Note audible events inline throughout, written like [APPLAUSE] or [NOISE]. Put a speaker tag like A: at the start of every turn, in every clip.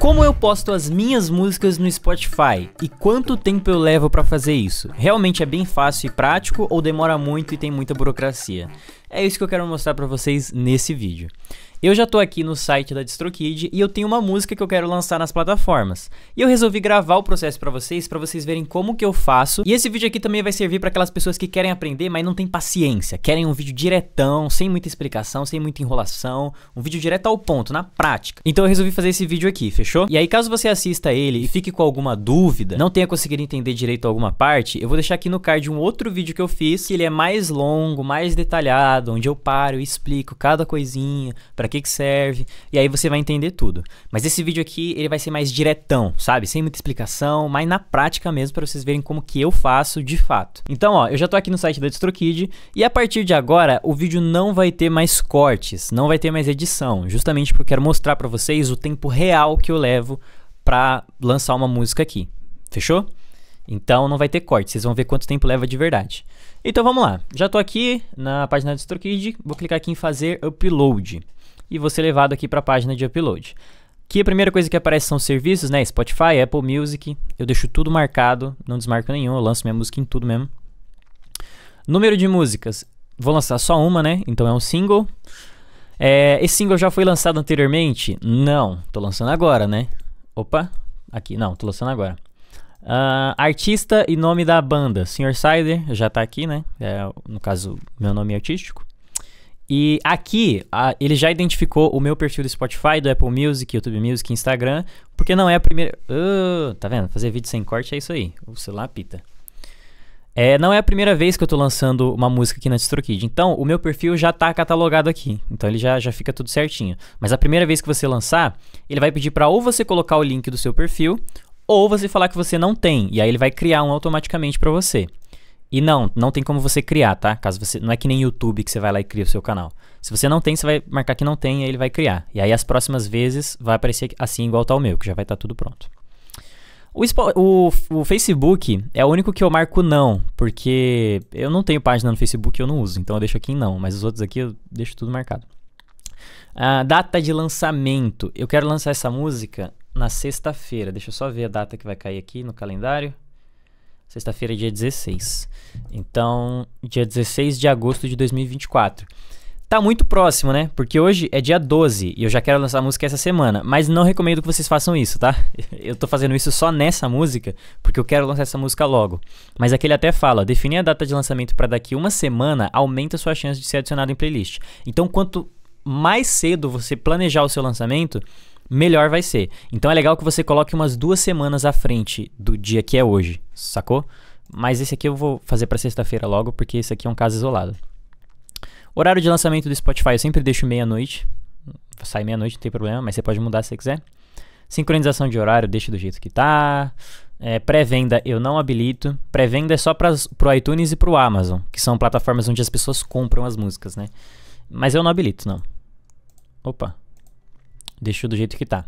A: Como eu posto as minhas músicas no Spotify e quanto tempo eu levo para fazer isso? Realmente é bem fácil e prático ou demora muito e tem muita burocracia? É isso que eu quero mostrar para vocês nesse vídeo. Eu já tô aqui no site da DistroKid e eu tenho uma música que eu quero lançar nas plataformas. E eu resolvi gravar o processo para vocês, para vocês verem como que eu faço. E esse vídeo aqui também vai servir para aquelas pessoas que querem aprender, mas não tem paciência, querem um vídeo diretão, sem muita explicação, sem muita enrolação, um vídeo direto ao ponto, na prática. Então eu resolvi fazer esse vídeo aqui, fechou? E aí caso você assista ele e fique com alguma dúvida, não tenha conseguido entender direito alguma parte, eu vou deixar aqui no card um outro vídeo que eu fiz, que ele é mais longo, mais detalhado, onde eu paro e explico cada coisinha para que que serve, e aí você vai entender tudo. Mas esse vídeo aqui, ele vai ser mais diretão, sabe? Sem muita explicação, mas na prática mesmo para vocês verem como que eu faço de fato. Então, ó, eu já tô aqui no site da DistroKid e a partir de agora o vídeo não vai ter mais cortes, não vai ter mais edição, justamente porque eu quero mostrar para vocês o tempo real que eu levo para lançar uma música aqui. Fechou? Então não vai ter corte, vocês vão ver quanto tempo leva de verdade. Então vamos lá, já estou aqui na página do StroKid, vou clicar aqui em fazer upload e você levado aqui para a página de upload. Aqui a primeira coisa que aparece são serviços, né? Spotify, Apple Music. Eu deixo tudo marcado, não desmarco nenhum, eu lanço minha música em tudo mesmo. Número de músicas. Vou lançar só uma, né? Então é um single. É, esse single já foi lançado anteriormente? Não, tô lançando agora, né? Opa, aqui, não, tô lançando agora. Uh, artista e nome da banda. Sr. Sider já tá aqui, né? É, no caso, meu nome artístico. E aqui, a, ele já identificou o meu perfil do Spotify, do Apple Music, YouTube Music, Instagram, porque não é a primeira. Uh, tá vendo? Fazer vídeo sem corte é isso aí. O celular pita. É, não é a primeira vez que eu tô lançando uma música aqui na DistroKid. Então, o meu perfil já tá catalogado aqui. Então, ele já, já fica tudo certinho. Mas a primeira vez que você lançar, ele vai pedir para ou você colocar o link do seu perfil, ou você falar que você não tem. E aí, ele vai criar um automaticamente para você. E não, não tem como você criar, tá? Caso você. Não é que nem YouTube que você vai lá e cria o seu canal. Se você não tem, você vai marcar que não tem e ele vai criar. E aí as próximas vezes vai aparecer assim igual tá o meu, que já vai estar tá tudo pronto. O, o, o, Facebook é o único que eu marco não, porque eu não tenho página no Facebook e eu não uso, então eu deixo aqui em não, mas os outros aqui eu deixo tudo marcado. A data de lançamento. Eu quero lançar essa música na sexta-feira. Deixa eu só ver a data que vai cair aqui no calendário. Sexta-feira, dia 16. Então, dia 16 de agosto de 2024. Tá muito próximo, né? Porque hoje é dia 12 e eu já quero lançar a música essa semana. Mas não recomendo que vocês façam isso, tá? [LAUGHS] Eu tô fazendo isso só nessa música porque eu quero lançar essa música logo. Mas aqui ele até fala: definir a data de lançamento para daqui uma semana aumenta sua chance de ser adicionado em playlist. Então, quanto mais cedo você planejar o seu lançamento, melhor vai ser. Então é legal que você coloque umas duas semanas à frente do dia que é hoje, sacou? Mas esse aqui eu vou fazer para sexta-feira logo, porque esse aqui é um caso isolado. Horário de lançamento do Spotify eu sempre deixo meia-noite. Sai meia-noite, não tem problema, mas você pode mudar se você quiser. Sincronização de horário, deixa do jeito que tá. É, pré-venda eu não habilito. Pré-venda é só para pro iTunes e pro Amazon, que são plataformas onde as pessoas compram as músicas, né? Mas eu não habilito, não. Opa, Deixa do jeito que tá.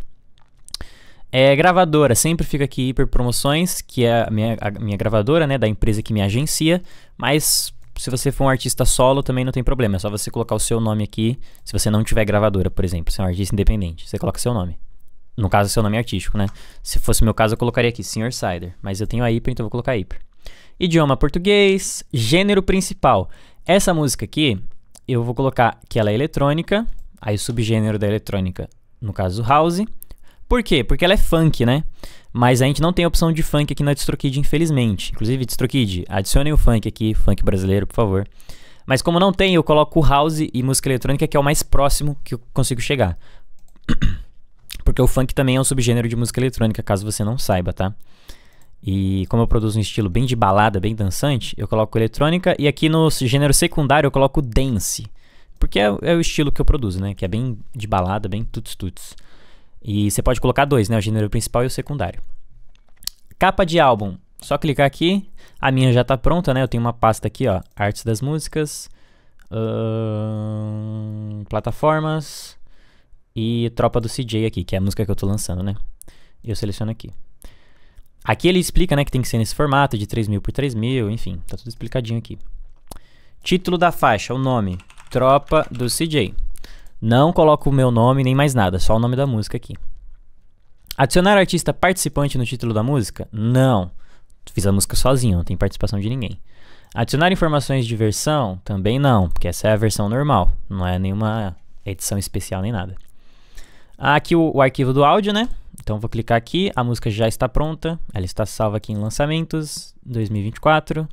A: É, gravadora, sempre fica aqui Hiper Promoções, que é a minha, a minha gravadora, né, da empresa que me agencia, mas se você for um artista solo também não tem problema, é só você colocar o seu nome aqui, se você não tiver gravadora, por exemplo, se é um artista independente, você coloca seu nome. No caso, seu nome é artístico, né? Se fosse meu caso, eu colocaria aqui, Sr. Sider, mas eu tenho a Hiper, então eu vou colocar Hiper. Idioma português, gênero principal. Essa música aqui, eu vou colocar que ela é eletrônica, aí o subgênero da eletrônica no caso house. Por quê? Porque ela é funk, né? Mas a gente não tem a opção de funk aqui na DistroKid, infelizmente. Inclusive, DistroKid, adicionem o funk aqui, funk brasileiro, por favor. Mas como não tem, eu coloco house e música eletrônica, que é o mais próximo que eu consigo chegar. [COUGHS] Porque o funk também é um subgênero de música eletrônica, caso você não saiba, tá? E como eu produzo um estilo bem de balada, bem dançante, eu coloco eletrônica e aqui no gênero secundário eu coloco dance. Porque é, é, o estilo que eu produzo, né? Que é bem de balada, bem tuts-tuts. E você pode colocar dois, né? O gênero principal e o secundário. Capa de álbum. Só clicar aqui. A minha já tá pronta, né? Eu tenho uma pasta aqui, ó. Artes das músicas. plataformas. E Tropa do CJ aqui, que é a música que eu tô lançando, né? eu seleciono aqui. Aqui ele explica, né, que tem que ser nesse formato de 3000 por 3000, enfim, tá tudo explicadinho aqui. Título da faixa, o nome. Tropa do CJ. Não coloco o meu nome nem mais nada, só o nome da música aqui. Adicionar artista participante no título da música? Não. Fiz a música sozinho, não tem participação de ninguém. Adicionar informações de versão? Também não, porque essa é a versão normal, não é nenhuma edição especial nem nada. Ah, aqui o, o arquivo do áudio, né? Então vou clicar aqui, a música já está pronta, ela está salva aqui em lançamentos 2024.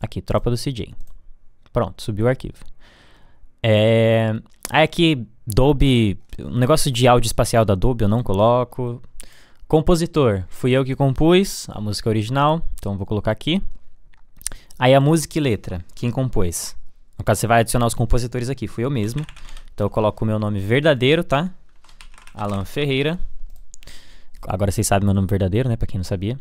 A: Aqui, Tropa do CJ. Pronto, subiu o arquivo. É, aí ah, aqui, é Dolby, um negócio de áudio espacial da Dolby eu não coloco. Compositor, fui eu que compus a música original, então vou colocar aqui. Aí a música e letra, quem compôs. No caso, você vai adicionar os compositores aqui, fui eu mesmo. Então eu coloco o meu nome verdadeiro, tá? Alan Ferreira. Agora vocês sabem meu nome verdadeiro, né? Pra quem não sabia.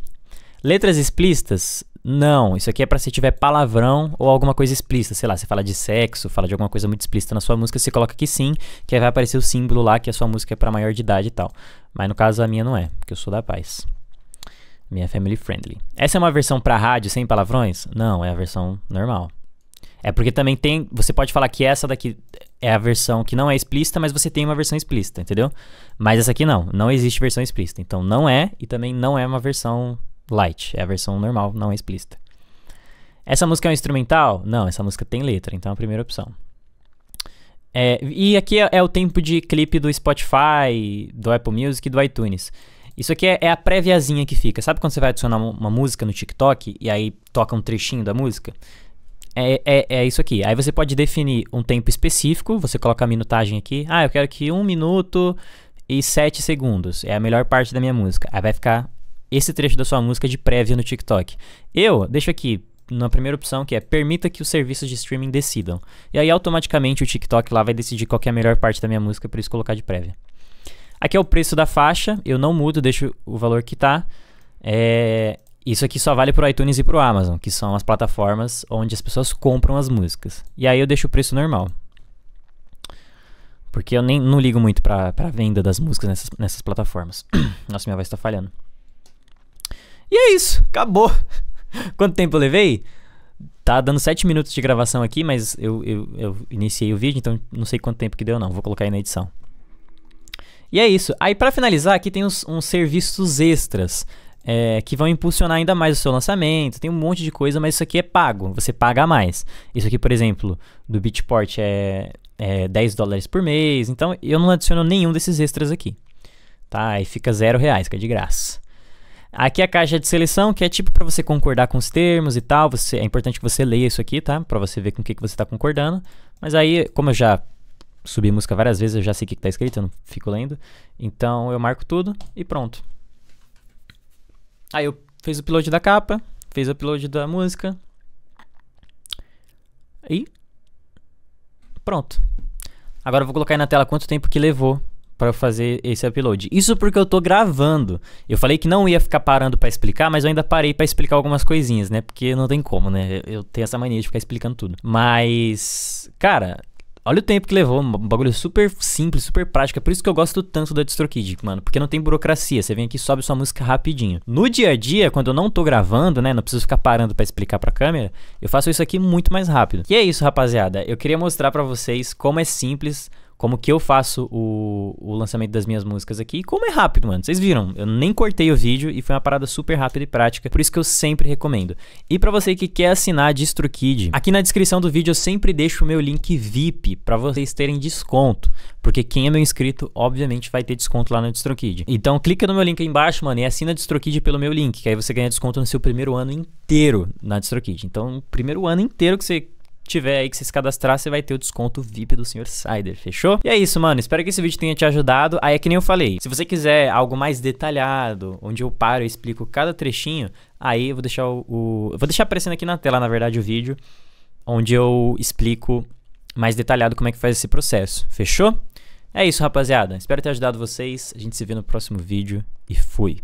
A: Letras explícitas? Não, isso aqui é para se tiver palavrão ou alguma coisa explícita, sei lá, você fala de sexo, fala de alguma coisa muito explícita na sua música, você coloca que sim, que aí vai aparecer o símbolo lá que a sua música é para maior de idade e tal. Mas no caso a minha não é, porque eu sou da paz. Minha é family friendly. Essa é uma versão para rádio sem palavrões? Não, é a versão normal. É porque também tem, você pode falar que essa daqui é a versão que não é explícita, mas você tem uma versão explícita, entendeu? Mas essa aqui não, não existe versão explícita. Então não é e também não é uma versão Light é a versão normal, não é explícita. Essa música é um instrumental? Não, essa música tem letra, então é a primeira opção. É, e aqui é, é, o tempo de clipe do Spotify, do Apple Music e do iTunes. Isso aqui é, é a préviazinha que fica. Sabe quando você vai adicionar uma música no TikTok e aí toca um trechinho da música? É, é, é, isso aqui. Aí você pode definir um tempo específico, você coloca a minutagem aqui. Ah, eu quero que 1 um minuto e 7 segundos. É a melhor parte da minha música. Aí vai ficar esse trecho da sua música de prévia no TikTok. Eu deixo aqui na primeira opção, que é permita que os serviços de streaming decidam. E aí automaticamente o TikTok lá vai decidir qual é a melhor parte da minha música para isso colocar de prévia. Aqui é o preço da faixa, eu não mudo, deixo o valor que tá. É... Isso aqui só vale pro iTunes e pro Amazon, que são as plataformas onde as pessoas compram as músicas. E aí eu deixo o preço normal. Porque eu nem não ligo muito pra, pra venda das músicas nessas, nessas plataformas. [COUGHS] Nossa, minha voz tá falhando. E é isso, acabou. [LAUGHS] Quanto tempo eu levei? Tá dando 7 minutos de gravação aqui, mas eu, eu, eu, iniciei o vídeo, então não sei quanto tempo que deu não, vou colocar aí na edição. E é isso. Aí para finalizar, aqui tem uns, uns serviços extras. É, que vão impulsionar ainda mais o seu lançamento. Tem um monte de coisa, mas isso aqui é pago. Você paga mais. Isso aqui, por exemplo, do Beatport é, é 10 dólares por mês. Então eu não adiciono nenhum desses extras aqui. Tá? E fica zero reais, que é de graça. Aqui é a caixa de seleção, que é tipo para você concordar com os termos e tal. Você, é importante que você leia isso aqui, tá? Para você ver com o que, que você está concordando. Mas aí, como eu já subi música várias vezes, eu já sei o que está escrito, eu não fico lendo. Então eu marco tudo e pronto. Aí eu fiz o upload da capa, fiz o upload da música. E pronto. Agora eu vou colocar aí na tela quanto tempo que levou para fazer esse upload. Isso porque eu tô gravando. Eu falei que não ia ficar parando para explicar, mas eu ainda parei para explicar algumas coisinhas, né? Porque não tem como, né? Eu tenho essa mania de ficar explicando tudo. Mas, cara, olha o tempo que levou, um bagulho super simples, super prático. É por isso que eu gosto tanto da DistroKid, mano, porque não tem burocracia. Você vem aqui e sobe sua música rapidinho. No dia a dia, quando eu não tô gravando, né, não preciso ficar parando para explicar pra câmera, eu faço isso aqui muito mais rápido. E é isso, rapaziada. Eu queria mostrar para vocês como é simples como que eu faço o, o lançamento das minhas músicas aqui e como é rápido, mano. Vocês viram, eu nem cortei o vídeo e foi uma parada super rápida e prática, por isso que eu sempre recomendo. E para você que quer assinar a DistroKid, aqui na descrição do vídeo eu sempre deixo o meu link VIP para vocês terem desconto, porque quem é meu inscrito, obviamente, vai ter desconto lá na DistroKid. Então clica no meu link aí embaixo, mano, e assina a DistroKid pelo meu link, que aí você ganha desconto no seu primeiro ano inteiro na DistroKid. Então, primeiro ano inteiro que você tiver aí que se cadastrar, você vai ter o desconto VIP do Sr. Sider fechou? E é isso, mano. Espero que esse vídeo tenha te ajudado. Aí é que nem eu falei. Se você quiser algo mais detalhado, onde eu paro e explico cada trechinho, aí eu vou deixar o, o... vou deixar aparecendo aqui na tela, na verdade, o vídeo, onde eu explico mais detalhado como é que faz esse processo, fechou? É isso, rapaziada. Espero ter ajudado vocês. A gente se vê no próximo vídeo e fui.